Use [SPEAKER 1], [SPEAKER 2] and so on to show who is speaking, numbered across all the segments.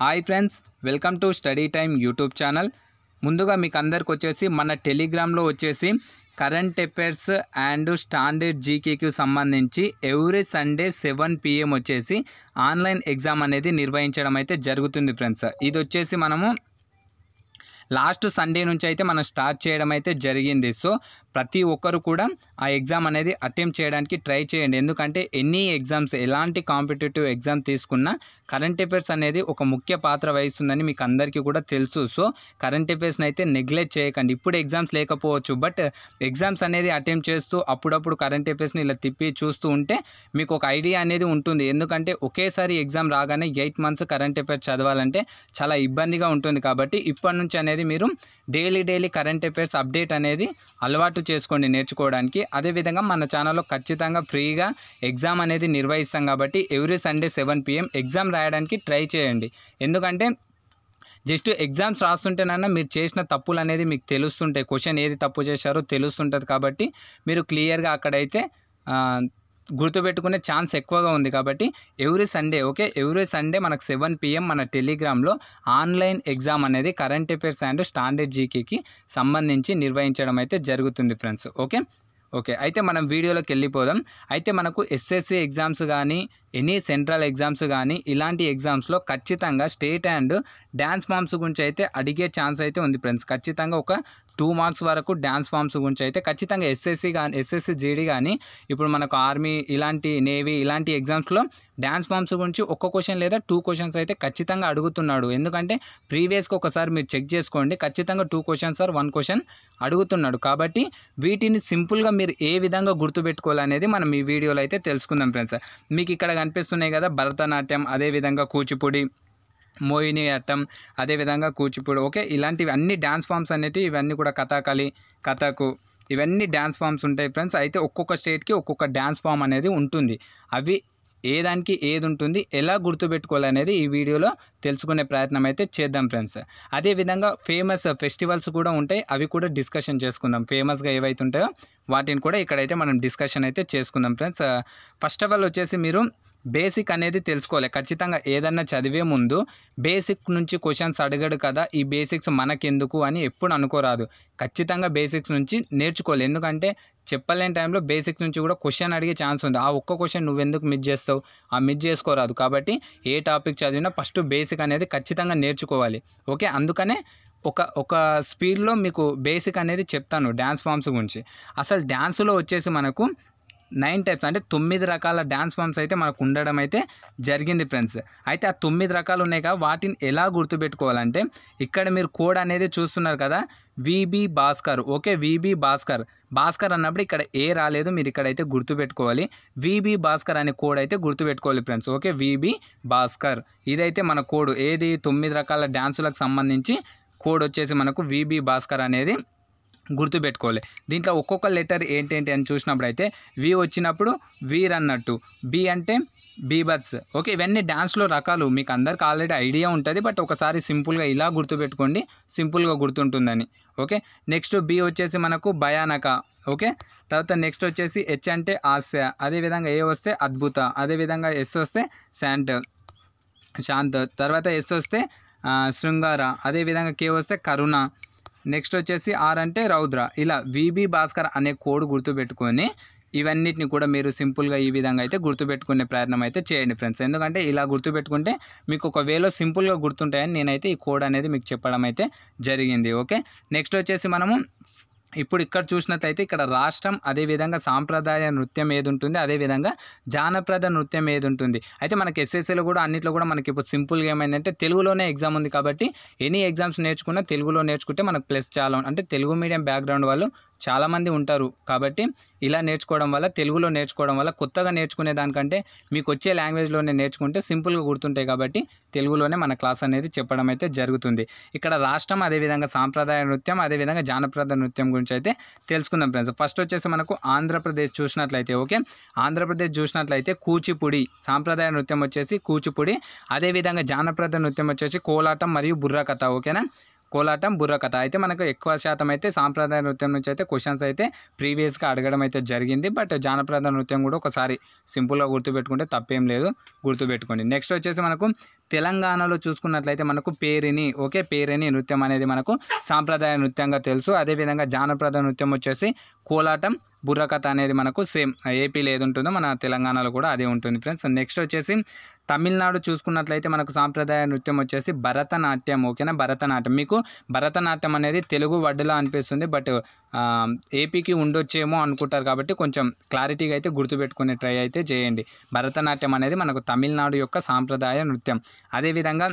[SPEAKER 1] hi friends welcome to study time YouTube channel ముందుగా మీకు అందరికి వచ్చేసి మన టెలిగ్రామ్లో వచ్చేసి కరెంట్ అఫేర్స్ అండ్ స్టాండర్డ్ జీకేకి సంబంధించి ఎవ్రీ సండే సెవెన్ పిఎం వచ్చేసి ఆన్లైన్ ఎగ్జామ్ అనేది నిర్వహించడం అయితే జరుగుతుంది ఫ్రెండ్స్ ఇది వచ్చేసి మనము లాస్ట్ సండే నుంచి అయితే మనం స్టార్ట్ చేయడం అయితే జరిగింది సో ప్రతి ఒక్కరు కూడా ఆ ఎగ్జామ్ అనేది అటెంప్ట్ చేయడానికి ట్రై చేయండి ఎందుకంటే ఎన్ని ఎగ్జామ్స్ ఎలాంటి కాంపిటేటివ్ ఎగ్జామ్ తీసుకున్నా కరెంట్ అఫేర్స్ అనేది ఒక ముఖ్య పాత్ర వహిస్తుందని మీకు అందరికీ కూడా తెలుసు సో కరెంట్ అఫేర్స్ని అయితే నెగ్లెక్ట్ చేయకండి ఇప్పుడు ఎగ్జామ్స్ లేకపోవచ్చు బట్ ఎగ్జామ్స్ అనేది అటెంప్ట్ చేస్తూ అప్పుడప్పుడు కరెంట్ అఫేర్స్ని ఇలా తిప్పి చూస్తూ ఉంటే మీకు ఒక ఐడియా అనేది ఉంటుంది ఎందుకంటే ఒకేసారి ఎగ్జామ్ రాగానే ఎయిట్ మంత్స్ కరెంట్ అఫేర్స్ చదవాలంటే చాలా ఇబ్బందిగా ఉంటుంది కాబట్టి ఇప్పటి నుంచి అనేది అనేది మీరు daily daily current affairs update అనేది అలవాటు చేసుకోండి నేర్చుకోవడానికి అదేవిధంగా మన ఛానల్లో ఖచ్చితంగా ఫ్రీగా ఎగ్జామ్ అనేది నిర్వహిస్తాం కాబట్టి every Sunday seven PM exam రాయడానికి ట్రై చేయండి ఎందుకంటే జస్ట్ ఎగ్జామ్స్ రాస్తుంటేనన్నా మీరు చేసిన తప్పులు అనేది మీకు తెలుస్తుంటాయి క్వశ్చన్ ఏది తప్పు చేశారో తెలుస్తుంటుంది కాబట్టి మీరు క్లియర్గా అక్కడైతే గుర్తుపెట్టుకునే ఛాన్స్ ఎక్కువగా ఉంది కాబట్టి every Sunday okay every Sunday మనకు సెవెన్ పిఎం మన టెలిగ్రామ్లో ఆన్లైన్ ఎగ్జామ్ అనేది కరెంట్ అఫేర్స్ అండ్ స్టాండర్డ్ జీకేకి సంబంధించి నిర్వహించడం అయితే జరుగుతుంది ఫ్రెండ్స్ ఓకే ఓకే అయితే మనం వీడియోలోకి వెళ్ళిపోదాం అయితే మనకు ఎస్ఎస్సి ఎగ్జామ్స్ కానీ ఎనీ సెంట్రల్ ఎగ్జామ్స్ కానీ ఇలాంటి ఎగ్జామ్స్లో ఖచ్చితంగా స్టేట్ అండ్ డ్యాన్స్ ఫామ్స్ గురించి అయితే అడిగే ఛాన్స్ అయితే ఉంది ఫ్రెండ్స్ ఖచ్చితంగా ఒక టూ మార్క్స్ వరకు డ్యాన్స్ ఫామ్స్ గురించి అయితే ఖచ్చితంగా ఎస్ఎస్సి కానీ ఎస్ఎస్సి జీడీ కానీ ఇప్పుడు మనకు ఆర్మీ ఇలాంటి నేవీ ఇలాంటి ఎగ్జామ్స్లో డ్యాన్స్ ఫామ్స్ గురించి ఒక్క క్వశ్చన్ లేదా టూ క్వశ్చన్స్ అయితే ఖచ్చితంగా అడుగుతున్నాడు ఎందుకంటే ప్రీవియస్కి ఒకసారి మీరు చెక్ చేసుకోండి ఖచ్చితంగా two questions or one question అడుగుతున్నాడు కాబట్టి వీటిని సింపుల్గా మీరు ఏ విధంగా గుర్తుపెట్టుకోవాలనేది మనం ఈ వీడియోలో అయితే తెలుసుకుందాం ఫ్రెండ్స్ మీకు ఇక్కడ కనిపిస్తున్నాయి కదా భరతనాట్యం అదేవిధంగా కూచిపూడి మోహిని అట్టం అదేవిధంగా కూచిపూడి ఓకే ఇలాంటివి అన్ని డ్యాన్స్ ఫామ్స్ అనేటివి ఇవన్నీ కూడా కథాకళి కథకు ఇవన్నీ డ్యాన్స్ ఫామ్స్ ఉంటాయి ఫ్రెండ్స్ అయితే ఒక్కొక్క స్టేట్కి ఒక్కొక్క డ్యాన్స్ ఫామ్ అనేది ఉంటుంది అవి ఏ దానికి ఏది ఉంటుంది ఎలా గుర్తుపెట్టుకోవాలనేది ఈ వీడియోలో తెలుసుకునే ప్రయత్నం అయితే చేద్దాం ఫ్రెండ్స్ అదేవిధంగా ఫేమస్ ఫెస్టివల్స్ కూడా ఉంటాయి అవి కూడా డిస్కషన్ చేసుకుందాం ఫేమస్గా ఏవైతే ఉంటాయో వాటిని కూడా ఇక్కడైతే మనం డిస్కషన్ అయితే చేసుకుందాం ఫ్రెండ్స్ ఫస్ట్ ఆఫ్ ఆల్ వచ్చేసి మీరు బేసిక్ అనేది తెలుసుకోవాలి ఖచ్చితంగా ఏదన్నా చదివే ముందు బేసిక్ నుంచి క్వశ్చన్స్ అడగడు కదా ఈ బేసిక్స్ మనకెందుకు అని ఎప్పుడు అనుకోరాదు ఖచ్చితంగా బేసిక్స్ నుంచి నేర్చుకోవాలి ఎందుకంటే చెప్పలేని టైంలో బేసిక్స్ నుంచి కూడా క్వశ్చన్ అడిగే ఛాన్స్ ఉంది ఆ ఒక్క క్వశ్చన్ నువ్వు ఎందుకు మిస్ చేస్తావు ఆ మిస్ చేసుకోరాదు కాబట్టి ఏ టాపిక్ చదివినా ఫస్ట్ బేసిక్ అనేది ఖచ్చితంగా నేర్చుకోవాలి ఓకే అందుకనే ఒక ఒక స్పీడ్లో మీకు బేసిక్ అనేది చెప్తాను డ్యాన్స్ ఫామ్స్ గురించి అసలు డ్యాన్స్లో వచ్చేసి మనకు నైన్ టైప్స్ అంటే తొమ్మిది రకాల డ్యాన్స్ ఫామ్స్ అయితే మనకు ఉండడం అయితే జరిగింది ఫ్రెండ్స్ అయితే ఆ తొమ్మిది రకాలు ఉన్నాయి కదా వాటిని ఎలా గుర్తుపెట్టుకోవాలంటే ఇక్కడ మీరు కోడ్ అనేది చూస్తున్నారు కదా VB Bhaskar okay VB Bhaskar Bhaskar అన్నప్పుడు ఇక్కడ ఏ రాలేదు మీరు ఇక్కడైతే గుర్తుపెట్టుకోవాలి విబి భాస్కర్ అనే కోడ్ అయితే గుర్తుపెట్టుకోవాలి ఫ్రెండ్స్ ఓకే విబి భాస్కర్ ఇదైతే మన కోడ్ ఏది తొమ్మిది రకాల డ్యాన్సులకు సంబంధించి కోడ్ వచ్చేసి మనకు విబి భాస్కర్ అనేది గుర్తుపెట్టుకోవాలి దీంట్లో ఒక్కొక్క లెటర్ ఏంటేంటి అని చూసినప్పుడు అయితే వి వచ్చినప్పుడు వీర్ అన్నట్టు బి అంటే బీబర్స్ ఓకే ఇవన్నీ డ్యాన్స్లో రకాలు మీకు అందరికి ఆల్రెడీ ఐడియా ఉంటుంది బట్ ఒకసారి సింపుల్గా ఇలా గుర్తుపెట్టుకోండి సింపుల్గా గుర్తుంటుందని ఓకే నెక్స్ట్ బి వచ్చేసి మనకు భయానక ఓకే తర్వాత నెక్స్ట్ వచ్చేసి హెచ్ అంటే ఆశ అదేవిధంగా ఏ వస్తే అద్భుత అదేవిధంగా ఎస్ వస్తే శాంట్ శాంత్ తర్వాత ఎస్ వస్తే శృంగార అదేవిధంగా కే వస్తే కరుణ నెక్స్ట్ వచ్చేసి ఆర్ అంటే రౌద్ర ఇలా విబి భాస్కర్ అనే కోడ్ గుర్తుపెట్టుకొని ఇవన్నిటిని కూడా మీరు సింపుల్గా ఈ విధంగా అయితే గుర్తుపెట్టుకునే ప్రయత్నం అయితే చేయండి ఫ్రెండ్స్ ఎందుకంటే ఇలా గుర్తుపెట్టుకుంటే మీకు ఒకవేళ సింపుల్గా గుర్తుంటాయని నేనైతే ఈ కోడ్ అనేది మీకు చెప్పడం అయితే జరిగింది ఓకే నెక్స్ట్ వచ్చేసి మనము ఇప్పుడు ఇక్కడ చూసినట్లయితే ఇక్కడ రాష్ట్రం అదేవిధంగా సాంప్రదాయ నృత్యం ఏది ఉంటుంది అదేవిధంగా జానప్రద నృత్యం ఏది ఉంటుంది అయితే మనకి ఎస్ఎస్సీలో కూడా అన్నింటిలో కూడా మనకి ఇప్పుడు సింపుల్గా ఏమైందంటే తెలుగులోనే ఎగ్జామ్ ఉంది కాబట్టి ఎనీ ఎగ్జామ్స్ నేర్చుకున్నా తెలుగులో నేర్చుకుంటే మనకు ప్లస్ చాలా అంటే తెలుగు మీడియం బ్యాక్గ్రౌండ్ వాళ్ళు చాలామంది ఉంటారు కాబట్టి ఇలా నేర్చుకోవడం వల్ల తెలుగులో నేర్చుకోవడం వల్ల కొత్తగా నేర్చుకునే దానికంటే మీకు వచ్చే లాంగ్వేజ్లోనే నేర్చుకుంటే సింపుల్గా గుర్తుంటాయి కాబట్టి తెలుగులోనే మన క్లాస్ అనేది చెప్పడం అయితే జరుగుతుంది ఇక్కడ రాష్ట్రం అదేవిధంగా సాంప్రదాయ నృత్యం అదేవిధంగా జానప్రద నృత్యం గురించి అయితే తెలుసుకుందాం ఫ్రెండ్స్ ఫస్ట్ వచ్చేసి మనకు ఆంధ్రప్రదేశ్ చూసినట్లయితే ఓకే ఆంధ్రప్రదేశ్ చూసినట్లయితే కూచిపూడి సాంప్రదాయ నృత్యం వచ్చేసి కూచిపూడి అదేవిధంగా జానప్రద నృత్యం వచ్చేసి కోలాటం మరియు బుర్రకథ ఓకేనా కోలాటం బుర్రకథ అయితే మనకు ఎక్కువ శాతం అయితే సాంప్రదాయ నృత్యం నుంచి అయితే క్వశ్చన్స్ అయితే ప్రీవియస్గా అడగడం అయితే జరిగింది బట్ జానపద నృత్యం కూడా ఒకసారి సింపుల్గా గుర్తుపెట్టుకుంటే తప్పేం లేదు గుర్తుపెట్టుకోండి నెక్స్ట్ వచ్చేసి మనకు తెలంగాణలో చూసుకున్నట్లయితే మనకు పేరిని ఓకే పేరిని నృత్యం అనేది మనకు సాంప్రదాయ నృత్యంగా తెలుసు అదేవిధంగా జానపద నృత్యం వచ్చేసి కోలాటం బుర్రకథ అనేది మనకు సేమ్ ఏపీలో ఏది ఉంటుందో మన తెలంగాణలో కూడా అదే ఉంటుంది ఫ్రెండ్స్ నెక్స్ట్ వచ్చేసి తమిళనాడు చూసుకున్నట్లయితే మనకు సాంప్రదాయ నృత్యం వచ్చేసి భరతనాట్యం ఓకేనా భరతనాట్యం మీకు భరతనాట్యం అనేది తెలుగు వడ్డులా అనిపిస్తుంది బట్ ఏపీకి ఉండొచ్చేమో అనుకుంటారు కాబట్టి కొంచెం క్లారిటీగా అయితే గుర్తుపెట్టుకునే ట్రై అయితే చేయండి భరతనాట్యం అనేది మనకు తమిళనాడు యొక్క సాంప్రదాయ నృత్యం అదేవిధంగా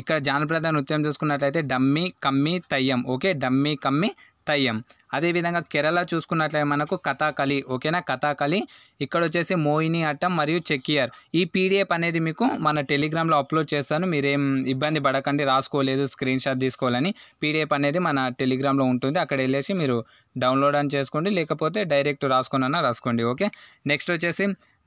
[SPEAKER 1] ఇక్కడ జానప్రద నృత్యం చూసుకున్నట్లయితే డమ్మి కమ్మి తయ్యం ఓకే డమ్మి కమ్మి తయ్యం అదేవిధంగా కేరళ చూసుకున్నట్లయితే మనకు కథాకళి ఓకేనా కథాకళి ఇక్కడ వచ్చేసి మోహిని అట్టం మరియు చెక్కియర్ ఈ పీడిఎఫ్ అనేది మీకు మన టెలిగ్రామ్లో అప్లోడ్ చేస్తాను మీరేం ఇబ్బంది పడకండి రాసుకోలేదు స్క్రీన్ షాట్ తీసుకోవాలని పీడిఎఫ్ అనేది మన టెలిగ్రామ్లో ఉంటుంది అక్కడ వెళ్ళేసి మీరు డౌన్లోడ్ అని చేసుకోండి లేకపోతే డైరెక్ట్ రాసుకున్నా రాసుకోండి ఓకే నెక్స్ట్ వచ్చేసి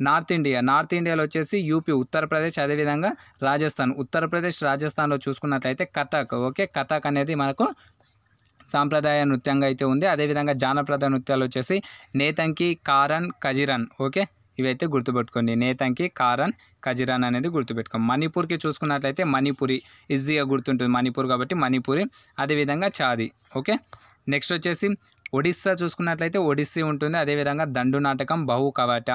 [SPEAKER 1] నార్త్ ఇండియా నార్త్ ఇండియాలో వచ్చేసి యూపీ ఉత్తరప్రదేశ్ అదేవిధంగా రాజస్థాన్ ఉత్తరప్రదేశ్ రాజస్థాన్లో చూసుకున్నట్లయితే కథక్ ఓకే కథక్ అనేది మనకు సాంప్రదాయ నృత్యంగా అయితే ఉంది అదేవిధంగా జానప్రద నృత్యాలు వచ్చేసి నేతంకి కారన్ కజిరన్ ఓకే ఇవైతే గుర్తుపెట్టుకోండి నేతంకి కారన్ కజిరన్ అనేది గుర్తుపెట్టుకోండి మణిపూర్కి చూసుకున్నట్లయితే మణిపురి ఈజీగా గుర్తుంటుంది మణిపూర్ కాబట్టి మణిపూరి అదేవిధంగా చాది ఓకే నెక్స్ట్ వచ్చేసి ఒడిస్సా చూసుకున్నట్లయితే ఒడిస్సీ ఉంటుంది అదేవిధంగా దండు నాటకం బహు కవాట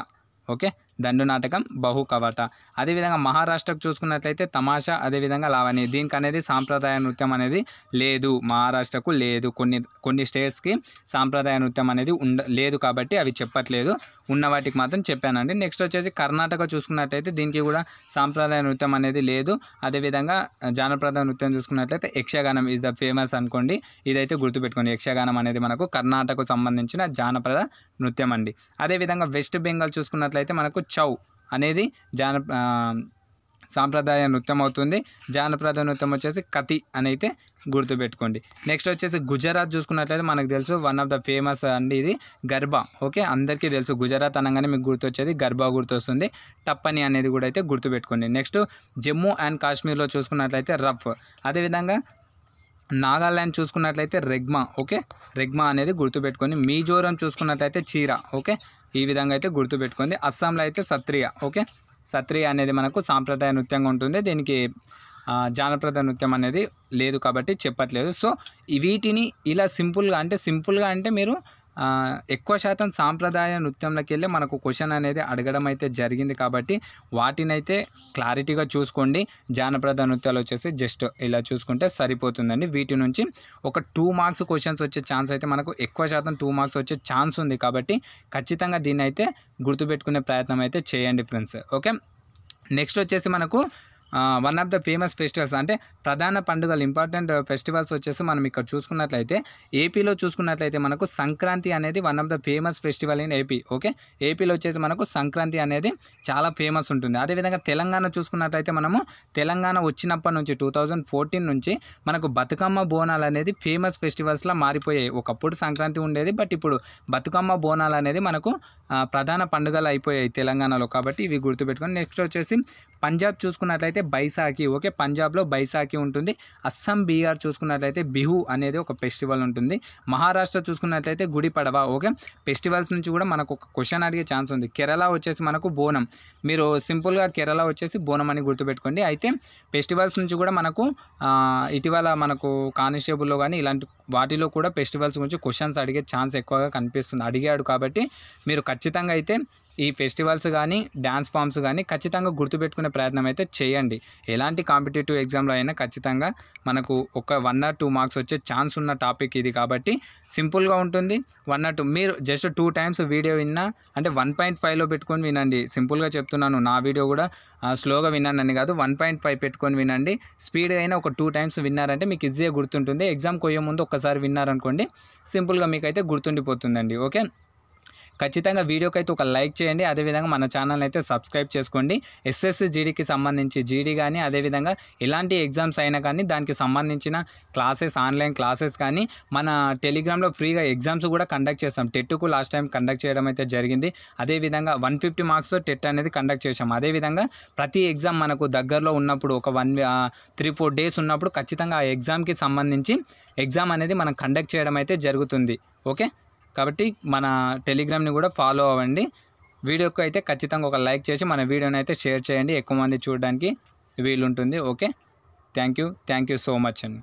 [SPEAKER 1] ఓకే దండు నాటకం బహు కవట అదేవిధంగా మహారాష్ట్రకు చూసుకున్నట్లయితే తమాషా అదేవిధంగా లావణి దీనికి అనేది సాంప్రదాయ నృత్యం అనేది లేదు మహారాష్ట్రకు లేదు కొన్ని కొన్ని స్టేట్స్కి సాంప్రదాయ నృత్యం అనేది ఉండ లేదు కాబట్టి అవి చెప్పట్లేదు ఉన్న వాటికి మాత్రం చెప్పానండి నెక్స్ట్ వచ్చేసి కర్ణాటక చూసుకున్నట్లయితే దీనికి కూడా సాంప్రదాయ నృత్యం అనేది లేదు అదేవిధంగా జానప్రద నృత్యం చూసుకున్నట్లయితే యక్షగానం ఈజ్ ద ఫేమస్ అనుకోండి ఇదైతే గుర్తుపెట్టుకోండి యక్షగానం అనేది మనకు కర్ణాటకకు సంబంధించిన జానపద నృత్యం అండి అదేవిధంగా వెస్ట్ బెంగాల్ చూసుకున్నట్లయితే మనకు చౌ అనేది జాన సాంప్రదాయ నృత్యం అవుతుంది జానపద నృత్యం వచ్చేసి కతి అని అయితే గుర్తుపెట్టుకోండి నెక్స్ట్ వచ్చేసి గుజరాత్ చూసుకున్నట్లయితే మనకు తెలుసు వన్ ఆఫ్ ద ఫేమస్ అండి ఇది గర్బా ఓకే అందరికీ తెలుసు గుజరాత్ అనగానే మీకు గుర్తొచ్చేది గర్బా గుర్తొస్తుంది టప్పని అనేది కూడా అయితే గుర్తుపెట్టుకోండి నెక్స్ట్ జమ్మూ అండ్ కాశ్మీర్లో చూసుకున్నట్లయితే రఫ్ అదేవిధంగా నాగాల్యాండ్ చూసుకున్నట్లయితే రెగ్మా ఓకే రెగ్మా అనేది గుర్తుపెట్టుకొని మీజోరం చూసుకున్నట్లయితే చీర ఓకే ఈ విధంగా అయితే గుర్తుపెట్టుకుంది అస్సాంలో అయితే సత్రియ ఓకే సత్రియ అనేది మనకు సాంప్రదాయ నృత్యంగా ఉంటుంది దీనికి జానప్రద నృత్యం అనేది లేదు కాబట్టి చెప్పట్లేదు సో వీటిని ఇలా సింపుల్గా అంటే సింపుల్గా అంటే మీరు ఎక్కువ శాతం సాంప్రదాయ నృత్యంలోకి వెళ్ళి మనకు క్వశ్చన్ అనేది అడగడం అయితే జరిగింది కాబట్టి వాటినైతే క్లారిటీగా చూసుకోండి జానపద నృత్యాలు వచ్చేసి జస్ట్ ఇలా చూసుకుంటే సరిపోతుందండి వీటి నుంచి ఒక టూ మార్క్స్ క్వశ్చన్స్ వచ్చే ఛాన్స్ అయితే మనకు ఎక్కువ శాతం టూ మార్క్స్ వచ్చే ఛాన్స్ ఉంది కాబట్టి ఖచ్చితంగా దీన్ని అయితే గుర్తుపెట్టుకునే ప్రయత్నం అయితే చేయండి ఫ్రెండ్స్ ఓకే నెక్స్ట్ వచ్చేసి మనకు one of the famous festivals అంటే ప్రధాన పండుగలు ఇంపార్టెంట్ ఫెస్టివల్స్ వచ్చేసి మనం ఇక్కడ చూసుకున్నట్లయితే ఏపీలో చూసుకున్నట్లయితే మనకు సంక్రాంతి అనేది one of the famous festival in AP okay ఏపీలో వచ్చేసి మనకు సంక్రాంతి అనేది చాలా ఫేమస్ ఉంటుంది అదేవిధంగా తెలంగాణ చూసుకున్నట్లయితే మనము తెలంగాణ వచ్చినప్పటి నుంచి టూ థౌజండ్ ఫోర్టీన్ నుంచి మనకు బతుకమ్మ బోనాలు అనేది ఫేమస్ ఫెస్టివల్స్లా మారిపోయాయి ఒకప్పుడు సంక్రాంతి ఉండేది బట్ ఇప్పుడు బతుకమ్మ బోనాలు అనేది మనకు ప్రధాన పండుగలు అయిపోయాయి తెలంగాణలో కాబట్టి ఇవి గుర్తుపెట్టుకొని నెక్స్ట్ వచ్చేసి పంజాబ్ చూసుకున్నట్లయితే అయితే బైసాఖి ఓకే పంజాబ్లో బైసాఖి ఉంటుంది అస్సాం బీహార్ చూసుకున్నట్లయితే బిహు అనేది ఒక ఫెస్టివల్ ఉంటుంది మహారాష్ట్ర చూసుకున్నట్లయితే గుడి పడవ ఓకే ఫెస్టివల్స్ నుంచి కూడా మనకు ఒక క్వశ్చన్ అడిగే ఛాన్స్ ఉంది కేరళ వచ్చేసి మనకు బోనం మీరు సింపుల్గా కేరళ వచ్చేసి బోనం అని గుర్తుపెట్టుకోండి అయితే ఫెస్టివల్స్ నుంచి కూడా మనకు ఇటీవల మనకు కానిస్టేబుల్లో కానీ ఇలాంటి వాటిలో కూడా ఫెస్టివల్స్ గురించి క్వశ్చన్స్ అడిగే ఛాన్స్ ఎక్కువగా కనిపిస్తుంది అడిగాడు కాబట్టి మీరు ఖచ్చితంగా అయితే ఈ ఫెస్టివల్స్ కానీ డ్యాన్స్ ఫామ్స్ కానీ ఖచ్చితంగా గుర్తుపెట్టుకునే ప్రయత్నం అయితే చేయండి ఎలాంటి కాంపిటేటివ్ ఎగ్జామ్లో అయినా ఖచ్చితంగా మనకు ఒక వన్ ఆర్ టూ మార్క్స్ వచ్చే ఛాన్స్ ఉన్న టాపిక్ ఇది కాబట్టి సింపుల్గా ఉంటుంది వన్ ఆర్ టూ మీరు జస్ట్ టూ టైమ్స్ వీడియో విన్నా అంటే వన్ పాయింట్ ఫైవ్లో పెట్టుకొని వినండి సింపుల్గా చెప్తున్నాను నా వీడియో కూడా స్లోగా విన్నానని కాదు వన్ పాయింట్ ఫైవ్ పెట్టుకొని వినండి స్పీడ్ అయినా ఒక టూ టైమ్స్ విన్నారంటే మీకు ఈజీగా గుర్తుంటుంది ఎగ్జామ్ కొయ్యే ముందు ఒకసారి విన్నారనుకోండి సింపుల్గా మీకైతే గుర్తుండిపోతుందండి ఓకే ఖచ్చితంగా వీడియోకి అయితే ఒక లైక్ చేయండి అదేవిధంగా మన ఛానల్ అయితే సబ్స్క్రైబ్ చేసుకోండి ఎస్ఎస్సి జీడీకి సంబంధించి జీడీ కానీ అదేవిధంగా ఎలాంటి ఎగ్జామ్స్ అయినా కానీ దానికి సంబంధించిన క్లాసెస్ ఆన్లైన్ క్లాసెస్ కానీ మన టెలిగ్రామ్లో ఫ్రీగా ఎగ్జామ్స్ కూడా కండక్ట్ చేస్తాం టెట్కు లాస్ట్ టైం కండక్ట్ చేయడం అయితే జరిగింది అదేవిధంగా వన్ ఫిఫ్టీ మార్క్స్తో టెట్ అనేది కండక్ట్ చేసాం అదేవిధంగా ప్రతి ఎగ్జామ్ మనకు దగ్గరలో ఉన్నప్పుడు ఒక వన్ త్రీ ఫోర్ డేస్ ఉన్నప్పుడు ఖచ్చితంగా ఆ ఎగ్జామ్కి సంబంధించి ఎగ్జామ్ అనేది మనం కండక్ట్ చేయడం అయితే జరుగుతుంది ఓకే కాబట్టి మన టెలిగ్రామ్ని కూడా ఫాలో అవ్వండి వీడియోకి అయితే ఖచ్చితంగా ఒక లైక్ చేసి మన వీడియోని అయితే షేర్ చేయండి ఎక్కువ మంది చూడడానికి వీలుంటుంది okay thank you thank you so much అండి